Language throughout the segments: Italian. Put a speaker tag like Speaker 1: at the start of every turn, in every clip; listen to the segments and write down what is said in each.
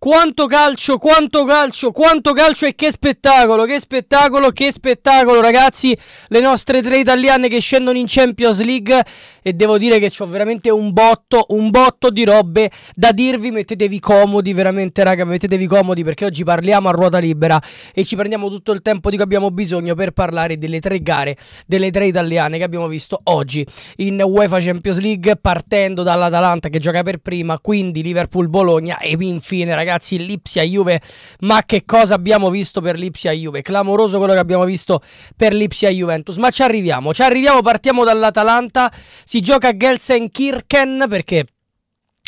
Speaker 1: Quanto calcio, quanto calcio, quanto calcio e che spettacolo, che spettacolo, che spettacolo ragazzi, le nostre tre italiane che scendono in Champions League e devo dire che ho veramente un botto, un botto di robe da dirvi, mettetevi comodi veramente raga, mettetevi comodi perché oggi parliamo a ruota libera e ci prendiamo tutto il tempo di cui abbiamo bisogno per parlare delle tre gare, delle tre italiane che abbiamo visto oggi in UEFA Champions League partendo dall'Atalanta che gioca per prima, quindi Liverpool-Bologna e infine ragazzi ragazzi, Lipsia Juve, ma che cosa abbiamo visto per Lipsia Juve? Clamoroso quello che abbiamo visto per Lipsia Juventus, ma ci arriviamo, ci arriviamo, partiamo dall'Atalanta, si gioca a Gelsenkirchen perché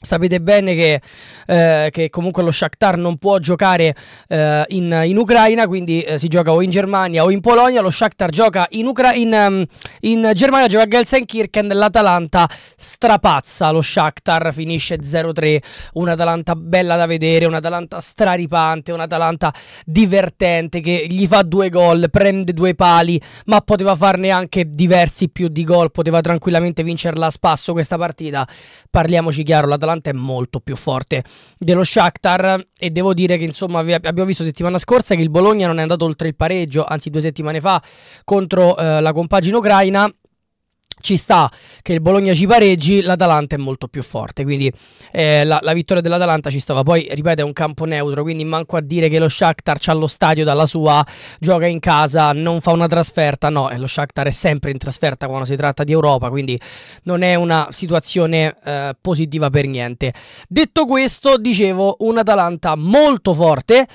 Speaker 1: Sapete bene che, eh, che, comunque lo Shakhtar non può giocare eh, in, in, Ucraina, quindi eh, si gioca o in Germania o in Polonia. Lo Shakhtar gioca in, Ucra- in, ehm, in Germania, gioca a Gelsenkirchen, l'Atalanta strapazza. Lo Shakhtar finisce 0-3, un'Atalanta bella da vedere, un'Atalanta straripante, un'Atalanta divertente che gli fa due gol, prende due pali, ma poteva farne anche diversi più di gol, poteva tranquillamente vincerla a spasso questa partita. Parliamoci chiaro, l'Atalanta l'Atalanta è molto più forte dello Shakhtar e devo dire che insomma abbiamo visto settimana scorsa che il Bologna non è andato oltre il pareggio, anzi due settimane fa contro eh, la compagine ucraina ci sta che il Bologna ci pareggi, l'Atalanta è molto più forte, quindi eh, la, la, vittoria dell'Atalanta ci stava. Poi, ripeto, è un campo neutro, quindi manco a dire che lo Shakhtar c'ha lo stadio dalla sua, gioca in casa, non fa una trasferta, no, eh, lo Shakhtar è sempre in trasferta quando si tratta di Europa, quindi non è una situazione eh, positiva per niente. Detto questo, dicevo, un Atalanta molto forte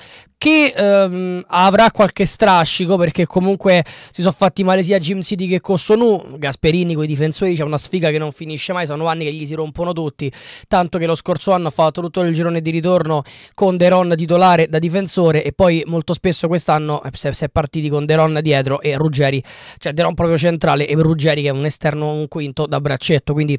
Speaker 1: che ehm, avrà qualche strascico perché comunque si sono fatti male sia Jim City che Cossonu, Gasperini con i difensori c'è una sfiga che non finisce mai, sono anni che gli si rompono tutti, tanto che lo scorso anno ha fatto tutto il girone di ritorno con Deron titolare da difensore e poi molto spesso quest'anno eh, si è partiti con Deron dietro e Ruggeri, cioè Deron proprio centrale e Ruggeri che è un esterno un quinto da braccetto, quindi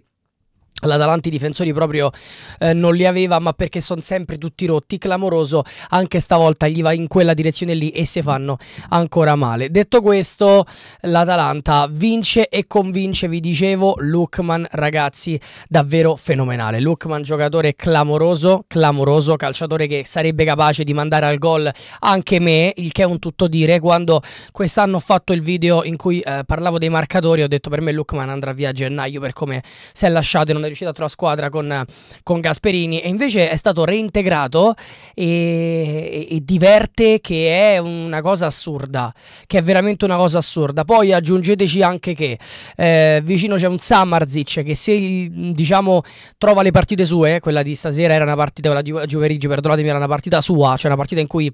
Speaker 1: L'Atalanta i difensori proprio eh, non li aveva, ma perché sono sempre tutti rotti, clamoroso, anche stavolta gli va in quella direzione lì e si fanno ancora male. Detto questo, l'Atalanta vince e convince, vi dicevo, Lukman ragazzi, davvero fenomenale. Lukman giocatore clamoroso, clamoroso, calciatore che sarebbe capace di mandare al gol anche me, il che è un tutto dire, quando quest'anno ho fatto il video in cui eh, parlavo dei marcatori, ho detto per me Lukman andrà via a gennaio per come si è lasciato e non quando è riuscito a trovare squadra con, con Gasperini e invece è stato reintegrato e, e, diverte che è una cosa assurda, che è veramente una cosa assurda. Poi aggiungeteci anche che eh, vicino c'è un Samarzic che se diciamo trova le partite sue, eh, quella di stasera era una partita, quella di giovedì, perdonatemi, era una partita sua, cioè una partita in cui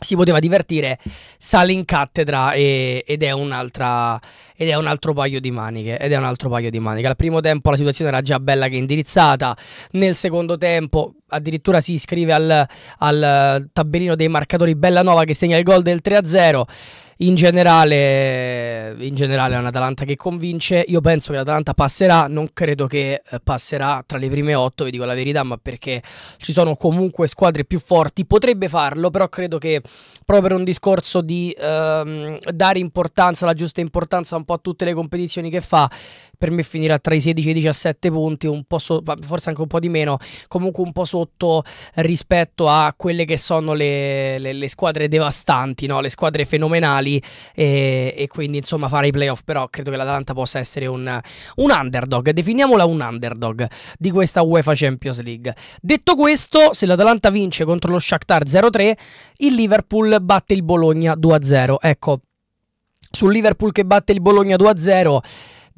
Speaker 1: si poteva divertire, sale in cattedra e, ed, è ed, è un altro paio di maniche. Ed è un altro paio di maniche. Al primo tempo la situazione era già bella che indirizzata, nel secondo tempo addirittura si iscrive al, al tabellino dei marcatori Bellanova che segna il gol del 3-0 in generale, in generale è un'Atalanta che convince. Io penso che l'Atalanta passerà, non credo che eh, passerà tra le prime otto, vi dico la verità, ma perché ci sono comunque squadre più forti. Potrebbe farlo, però credo che proprio per un discorso di ehm, dare importanza, la giusta importanza un po' a tutte le competizioni che fa, per me finirà tra i 16 e i 17 punti, un po so- forse anche un po' di meno, comunque un po' sotto rispetto a quelle che sono le, le, le squadre devastanti, no? le squadre fenomenali lì e, e, quindi insomma fare i playoff, però credo che l'Atalanta possa essere un, un underdog, definiamola un underdog di questa UEFA Champions League. Detto questo, se l'Atalanta vince contro lo Shakhtar 0-3, il Liverpool batte il Bologna 2-0. Ecco, sul Liverpool che batte il Bologna 2-0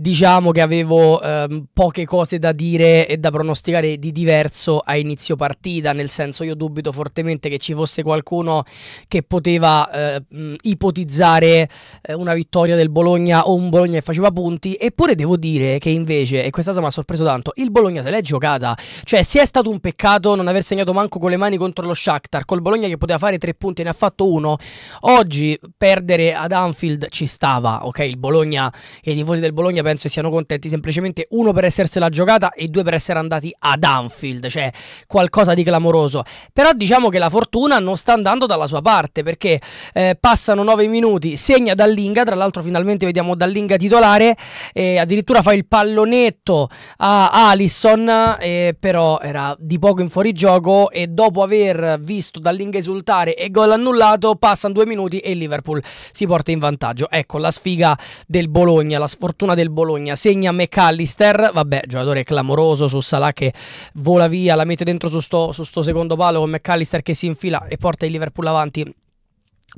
Speaker 1: diciamo che avevo ehm, poche cose da dire e da pronosticare di diverso a inizio partita, nel senso io dubito fortemente che ci fosse qualcuno che poteva eh, mh, mm, ipotizzare eh, una vittoria del Bologna o un Bologna che faceva punti, eppure devo dire che invece, e questa cosa mi ha sorpreso tanto, il Bologna se l'è giocata, cioè se è stato un peccato non aver segnato manco con le mani contro lo Shakhtar, col Bologna che poteva fare tre punti e ne ha fatto uno, oggi perdere ad Anfield ci stava, ok? Il Bologna e i tifosi del Bologna per penso che siano contenti semplicemente uno per essersela giocata e due per essere andati ad Anfield, cioè qualcosa di clamoroso. Però diciamo che la fortuna non sta andando dalla sua parte perché eh, passano 9 minuti, segna Dallinga, tra l'altro finalmente vediamo Dallinga titolare, e addirittura fa il pallonetto a Alisson, e però era di poco in fuorigioco e dopo aver visto Dallinga esultare e gol annullato passano due minuti e Liverpool si porta in vantaggio. Ecco la sfiga del Bologna, la sfortuna del Bologna Bologna. Segna McAllister, vabbè, giocatore clamoroso su Salah che vola via, la mette dentro su sto, su sto secondo palo con McAllister che si infila e porta il Liverpool avanti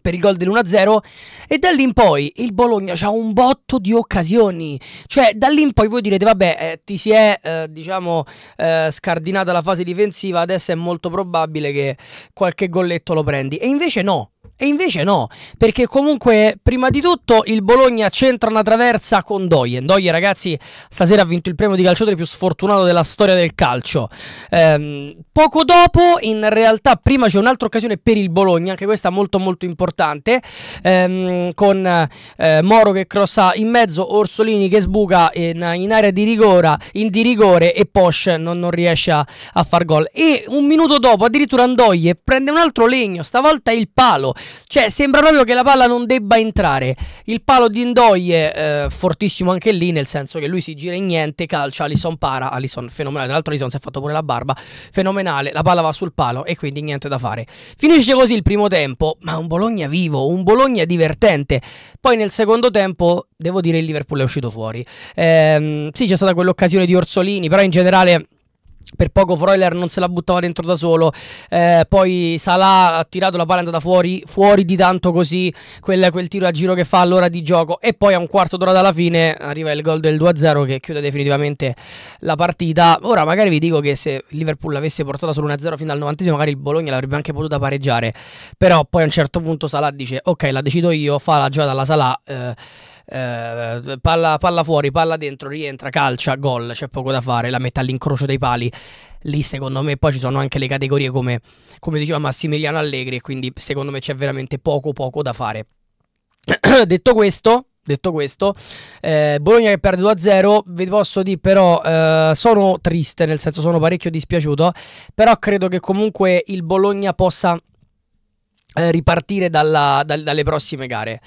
Speaker 1: per il gol dell'1-0 e da lì in poi il Bologna ha un botto di occasioni cioè da lì in poi voi direte vabbè eh, ti si è eh, diciamo eh, scardinata la fase difensiva adesso è molto probabile che qualche golletto lo prendi e invece no e invece no, perché comunque prima di tutto il Bologna c'entra una traversa con Doie. Doie ragazzi stasera ha vinto il premio di calciatore più sfortunato della storia del calcio. Ehm, poco dopo in realtà prima c'è un'altra occasione per il Bologna, anche questa molto molto importante, ehm, con eh, Moro che crossa in mezzo, Orsolini che sbuca in, in area di, rigora, in di rigore e Posh non, non riesce a, a far gol. E un minuto dopo addirittura Andoie prende un altro legno, stavolta il palo. Cioè, sembra proprio che la palla non debba entrare. Il palo di Indoie, eh, fortissimo anche lì, nel senso che lui si gira in niente, calcia, Alison para, Alison fenomenale. Tra l'altro Alison si è fatto pure la barba, fenomenale, la palla va sul palo e quindi niente da fare. Finisce così il primo tempo, ma un Bologna vivo, un Bologna divertente. Poi nel secondo tempo, devo dire, il Liverpool è uscito fuori. Eh, sì, c'è stata quell'occasione di Orsolini, però in generale per poco Freuler non se la buttava dentro da solo, eh, poi Salah ha tirato la palla è andata fuori, fuori di tanto così quel, quel tiro a giro che fa all'ora di gioco e poi a un quarto d'ora dalla fine arriva il gol del 2-0 che chiude definitivamente la partita. Ora magari vi dico che se Liverpool l'avesse portata solo 1-0 fino al 90 magari il Bologna l'avrebbe anche potuta pareggiare, però poi a un certo punto Salah dice ok la decido io, fa la giocata alla Salah. Eh, eh, palla, palla, fuori, palla dentro, rientra, calcia, gol, c'è poco da fare, la mette all'incrocio dei pali. Lì secondo me poi ci sono anche le categorie come, come diceva Massimiliano Allegri e quindi secondo me c'è veramente poco poco da fare. detto questo, Detto questo, eh, Bologna che perde 2-0, vi posso dire però eh, sono triste, nel senso sono parecchio dispiaciuto, però credo che comunque il Bologna possa eh, ripartire dalla, dal, dalle prossime gare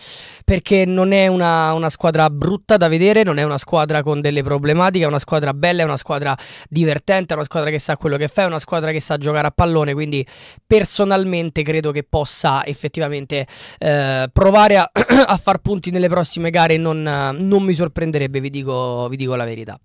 Speaker 1: perché non è una, una, squadra brutta da vedere, non è una squadra con delle problematiche, è una squadra bella, è una squadra divertente, è una squadra che sa quello che fa, è una squadra che sa giocare a pallone, quindi personalmente credo che possa effettivamente eh, provare a, a, far punti nelle prossime gare, non, non mi sorprenderebbe, vi dico, vi dico la verità.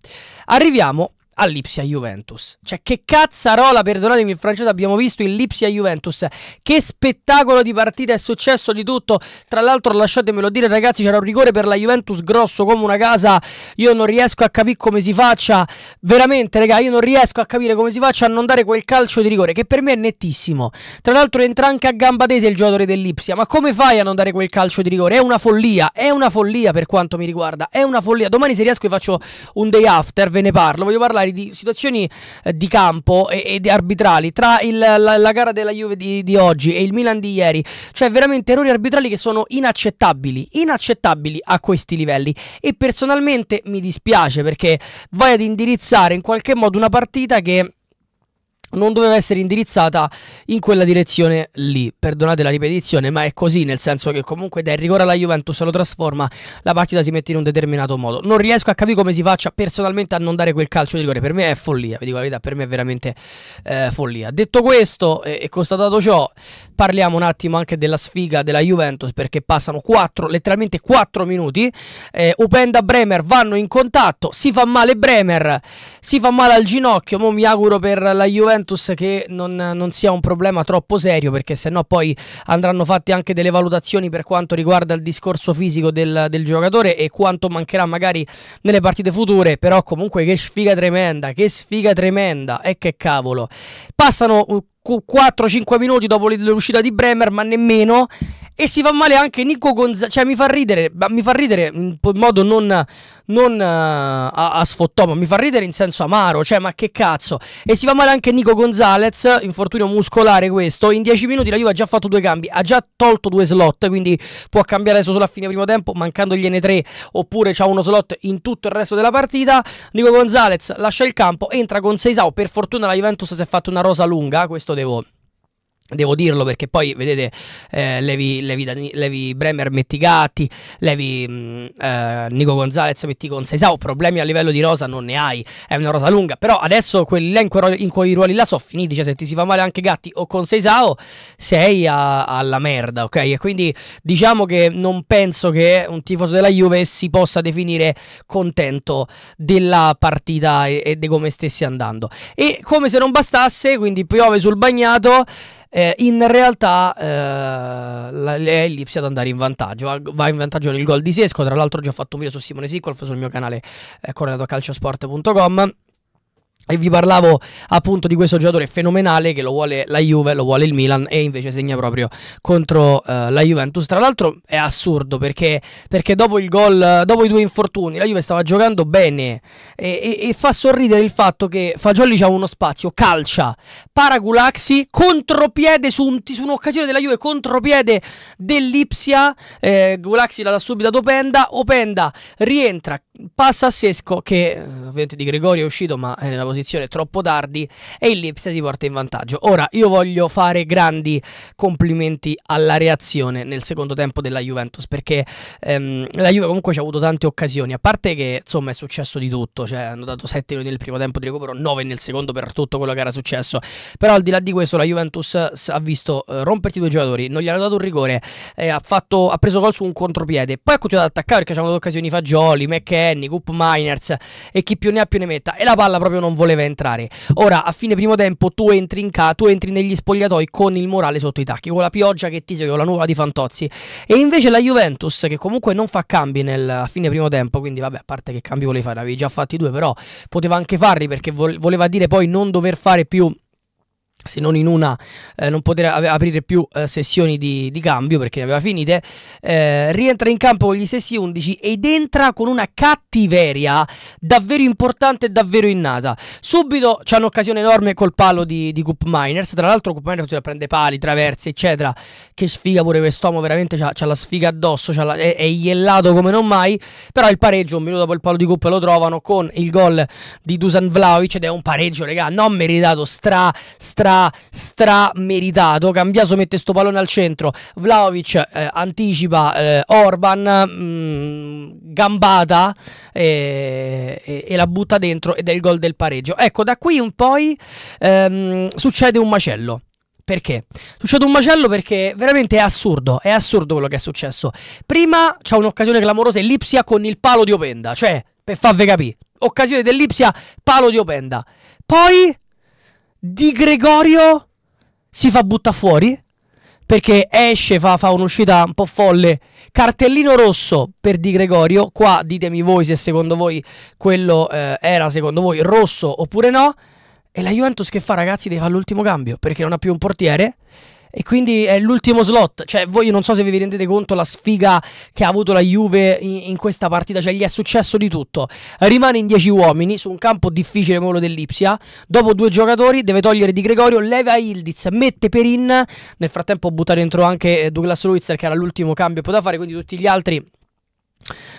Speaker 1: Arriviamo all'Ipsia Juventus. Cioè, che cazzarola, perdonatemi il francese, abbiamo visto il Lipsia Juventus. Che spettacolo di partita, è successo di tutto. Tra l'altro, lasciatemelo dire, ragazzi, c'era un rigore per la Juventus grosso come una casa. Io non riesco a capire come si faccia. Veramente, raga, io non riesco a capire come si faccia a non dare quel calcio di rigore, che per me è nettissimo. Tra l'altro, entra anche a gamba tesa il giocatore dell'Ipsia. Ma come fai a non dare quel calcio di rigore? È una follia, è una follia per quanto mi riguarda. È una follia. Domani, se riesco, vi faccio un day after, ve ne parlo. Voglio parlare arbitrali, di situazioni eh, di campo e, arbitrali tra il, la, la, gara della Juve di, di, oggi e il Milan di ieri, cioè veramente errori arbitrali che sono inaccettabili, inaccettabili a questi livelli e personalmente mi dispiace perché vai ad indirizzare in qualche modo una partita che non doveva essere indirizzata in quella direzione lì. Perdonate la ripetizione, ma è così, nel senso che comunque dai rigore alla Juventus se lo trasforma, la partita si mette in un determinato modo. Non riesco a capire come si faccia personalmente a non dare quel calcio di rigore. Per me è follia, vi dico la verità, per me è veramente eh, follia. Detto questo e, e constatato ciò, parliamo un attimo anche della sfiga della Juventus perché passano 4, letteralmente 4 minuti. Eh, Upenda Bremer vanno in contatto, si fa male Bremer, si fa male al ginocchio, mo mi auguro per la Juventus Juventus che non, non sia un problema troppo serio perché sennò poi andranno fatte anche delle valutazioni per quanto riguarda il discorso fisico del, del giocatore e quanto mancherà magari nelle partite future però comunque che sfiga tremenda che sfiga tremenda e che cavolo passano 4-5 uh, minuti dopo l'uscita di Bremer ma nemmeno e si fa male anche Nico Gonzalez. Cioè, mi fa ridere, ma mi fa ridere in modo non, non uh, a, a sfottò, ma mi fa ridere in senso amaro. Cioè, ma che cazzo. E si fa male anche Nico Gonzalez, infortunio muscolare questo. In 10 minuti la Juve ha già fatto due cambi, ha già tolto due slot, quindi può cambiare adesso solo a fine primo tempo, mancandogliene tre, oppure c'ha uno slot in tutto il resto della partita. Nico Gonzalez lascia il campo, entra con Seisao. Per fortuna la Juventus si è fatta una rosa lunga, questo devo Devo dirlo perché poi vedete eh, levi, levi, Dan- levi, Bremer metti Gatti, levi mh, mm, eh, Nico Gonzalez metti con Seisao, problemi a livello di rosa non ne hai, è una rosa lunga, però adesso quell'elenco in quei ruoli là sono finiti, cioè se ti si fa male anche Gatti o con Seisao sei a- alla merda, ok? E quindi diciamo che non penso che un tifoso della Juve si possa definire contento della partita e, e di come stessi andando. E come se non bastasse, quindi piove sul bagnato eh, in realtà eh, è l'Ipsia ad andare in vantaggio, va in vantaggio nel gol di Sesco, tra l'altro ho già fatto un video su Simone Siccolf sul mio canale eh, correlatocalciosport.com e vi parlavo appunto di questo giocatore fenomenale che lo vuole la Juve, lo vuole il Milan e invece segna proprio contro eh, la Juventus. Tra l'altro è assurdo perché, perché dopo, goal, dopo i due infortuni, la Juve stava giocando bene e, e, e fa sorridere il fatto che Fagioli ha uno spazio, calcia, para paragulaxi, contropiede su, un, su un'occasione della Juve, contropiede dell'Ipsia, eh, Gulaxi la dà subito ad Openda, Openda rientra, passa a Sesco che eh, ovviamente di Gregorio è uscito ma è nella posizione troppo tardi e il Lipsia si porta in vantaggio. Ora io voglio fare grandi complimenti alla reazione nel secondo tempo della Juventus perché ehm, la Juve comunque ci ha avuto tante occasioni, a parte che insomma è successo di tutto, cioè hanno dato 7 nel primo tempo di recupero, 9 nel secondo per tutto quello che era successo, però al di là di questo la Juventus ha visto eh, rompersi due giocatori, non gli hanno dato un rigore, eh, ha, fatto, ha, preso gol su un contropiede, poi ha continuato ad attaccare perché ci hanno dato occasioni Fagioli, McKay ventenni, Cup Miners e chi più ne ha più ne metta e la palla proprio non voleva entrare. Ora a fine primo tempo tu entri, in ca- tu entri negli spogliatoi con il morale sotto i tacchi, con la pioggia che ti segue, con la nuvola di Fantozzi e invece la Juventus che comunque non fa cambi nel, a fine primo tempo, quindi vabbè a parte che cambi volevi fare, avevi già fatti due però poteva anche farli perché voleva dire poi non dover fare più se non in una eh, non poter aprire più eh, sessioni di, di, cambio perché ne aveva finite eh, rientra in campo con gli stessi 11 ed entra con una cattiveria davvero importante e davvero innata subito c'è un'occasione enorme col palo di, di Coop Miners tra l'altro Coop Miners cioè, prende pali, traversi eccetera che sfiga pure quest'uomo veramente c'ha, la sfiga addosso la, è, è iellato come non mai però il pareggio un minuto dopo il palo di Coop lo trovano con il gol di Dusan Vlaovic ed è un pareggio regà non meritato stra stra stra, stra meritato. Cambiaso mette sto pallone al centro. Vlaovic eh, anticipa eh, Orban, mh, mm, gambata eh, e, e, la butta dentro ed è il gol del pareggio. Ecco, da qui in poi ehm, succede un macello. Perché? Succede un macello perché veramente è assurdo, è assurdo quello che è successo. Prima c'è un'occasione clamorosa Lipsia con il palo di Openda, cioè per farvi capire, occasione dell'Ipsia, palo di Openda. Poi di Gregorio si fa butta fuori perché esce, fa, fa, un'uscita un po' folle. Cartellino rosso per Di Gregorio. Qua ditemi voi se secondo voi quello eh, era secondo voi rosso oppure no. E la Juventus che fa, ragazzi? Deve fare l'ultimo cambio perché non ha più un portiere. E quindi è l'ultimo slot. Cioè, voi non so se vi rendete conto la sfiga che ha avuto la Juve in, in questa partita. Cioè, gli è successo di tutto. Rimane in 10 uomini su un campo difficile come quello dell'Ipsia. Dopo due giocatori, deve togliere Di Gregorio, leva Ildiz, mette Perin. Nel frattempo butta dentro anche Douglas Luiz, che era l'ultimo cambio che poteva fare. Quindi tutti gli altri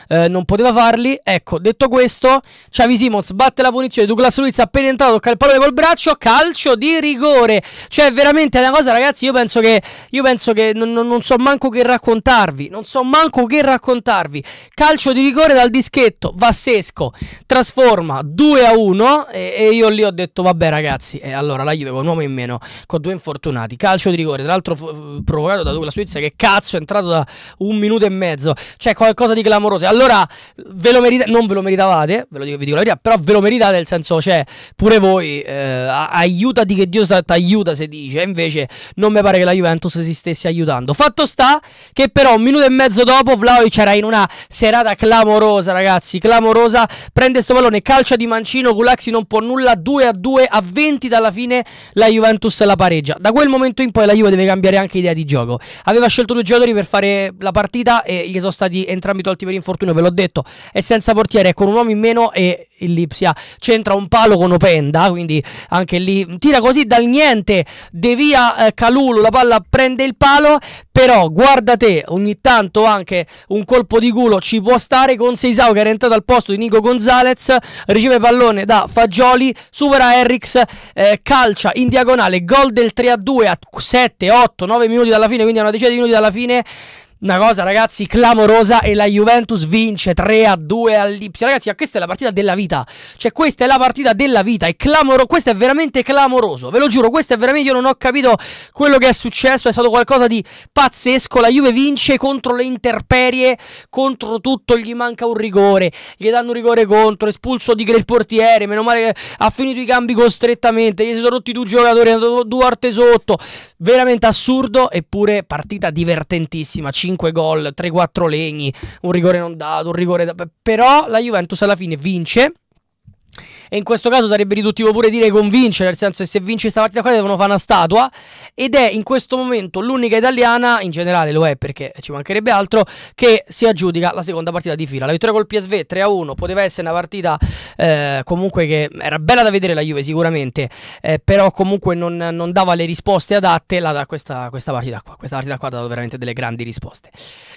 Speaker 1: eh, non poteva farli. Ecco, detto questo, Xavi Simons batte la punizione. Douglas Luiz appena entrato, tocca il pallone col braccio, calcio di rigore. Cioè, veramente è una cosa, ragazzi, io penso che, io penso che non, non, non so manco che raccontarvi. Non so manco che raccontarvi. Calcio di rigore dal dischetto, Vassesco, trasforma 2 a 1 e, e io lì ho detto, vabbè ragazzi, e eh, allora la Juve con un uomo in meno, con due infortunati. Calcio di rigore, tra l'altro f- provocato da Douglas Luiz che cazzo è entrato da un minuto e mezzo. Cioè, qualcosa di clamoroso. Allora, allora ve lo merita- non ve lo meritavate, ve lo dico, vi dico la verità, però ve lo meritate nel senso, cioè, pure voi, eh, aiutati che Dio ti aiuta, si dice, invece non mi pare che la Juventus si stesse aiutando. Fatto sta che però un minuto e mezzo dopo Vlaovic era in una serata clamorosa, ragazzi, clamorosa, prende sto pallone, calcia di mancino, Gulaxi non può nulla, 2 a 2 a 20 dalla fine la Juventus la pareggia. Da quel momento in poi la Juve deve cambiare anche idea di gioco. Aveva scelto due giocatori per fare la partita e gli sono stati entrambi tolti per infortunio infortunio, ve l'ho detto, è senza portiere, è con un uomo in meno e il Lipsia centra un palo con Openda, quindi anche lì tira così dal niente, devia eh, Calulu, la palla prende il palo, però guarda te, ogni tanto anche un colpo di culo ci può stare con Seisau che è entrato al posto di Nico Gonzalez, riceve pallone da Fagioli, supera Eriks, eh, calcia in diagonale, gol del 3 a 2 a 7, 8, 9 minuti dalla fine, quindi a una decina di minuti dalla fine una cosa, ragazzi, clamorosa e la Juventus vince 3 a 2 all'Ipsia. Ragazzi, questa è la partita della vita. Cioè, questa è la partita della vita. È clamoro- questo è veramente clamoroso. Ve lo giuro, questo è veramente. Io non ho capito quello che è successo. È stato qualcosa di pazzesco. La Juve vince contro le interperie, contro tutto. Gli manca un rigore. Gli danno un rigore contro. Espulso di il portiere. Meno male che ha finito i cambi costrettamente. Gli si sono rotti due giocatori. Duarte sotto. Veramente assurdo, eppure partita divertentissima. 5 5 gol, 3-4 legni, un rigore non dato, un rigore da... però la Juventus alla fine vince e in questo caso sarebbe riduttivo pure dire convincere, nel senso che se vince questa partita qua devono fare una statua ed è in questo momento l'unica italiana, in generale lo è perché ci mancherebbe altro, che si aggiudica la seconda partita di fila. La vittoria col PSV 3-1 poteva essere una partita eh, comunque che era bella da vedere la Juve sicuramente, eh, però comunque non, non, dava le risposte adatte la, questa, questa, partita qua. Questa partita qua ha dato veramente delle grandi risposte.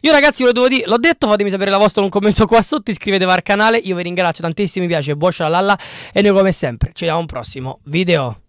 Speaker 1: Io ragazzi ve lo devo dire, l'ho detto, fatemi sapere la vostra un commento qua sotto, iscrivetevi al canale, io vi ringrazio tantissimo, mi piace, boccia la lalla e noi come sempre ci vediamo a un prossimo video.